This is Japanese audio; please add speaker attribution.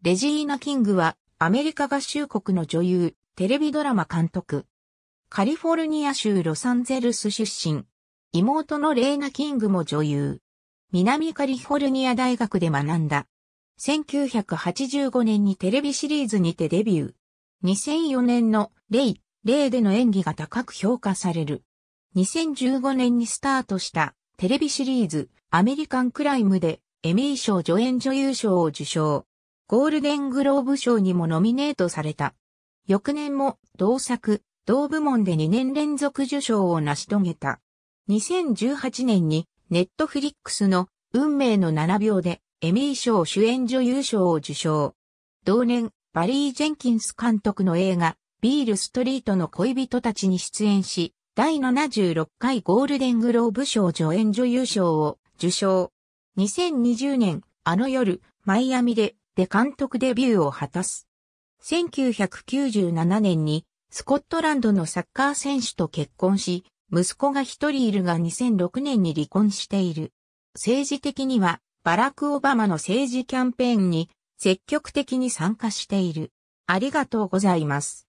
Speaker 1: レジーナ・キングは、アメリカ合衆国の女優、テレビドラマ監督。カリフォルニア州ロサンゼルス出身。妹のレーナ・キングも女優。南カリフォルニア大学で学んだ。1985年にテレビシリーズにてデビュー。2004年のレイ、レイでの演技が高く評価される。2015年にスタートしたテレビシリーズアメリカンクライムでエミー賞助演女優賞を受賞。ゴールデングローブ賞にもノミネートされた。翌年も同作、同部門で2年連続受賞を成し遂げた。2018年にネットフリックスの運命の7秒でエミー賞主演女優賞を受賞。同年、バリー・ジェンキンス監督の映画、ビール・ストリートの恋人たちに出演し、第76回ゴールデングローブ賞助演女優賞を受賞。2020年、あの夜、マイアミでで監督デビューを果たす。1997年にスコットランドのサッカー選手と結婚し、息子が一人いるが2006年に離婚している。政治的にはバラク・オバマの政治キャンペーンに積極的に参加している。ありがとうございま
Speaker 2: す。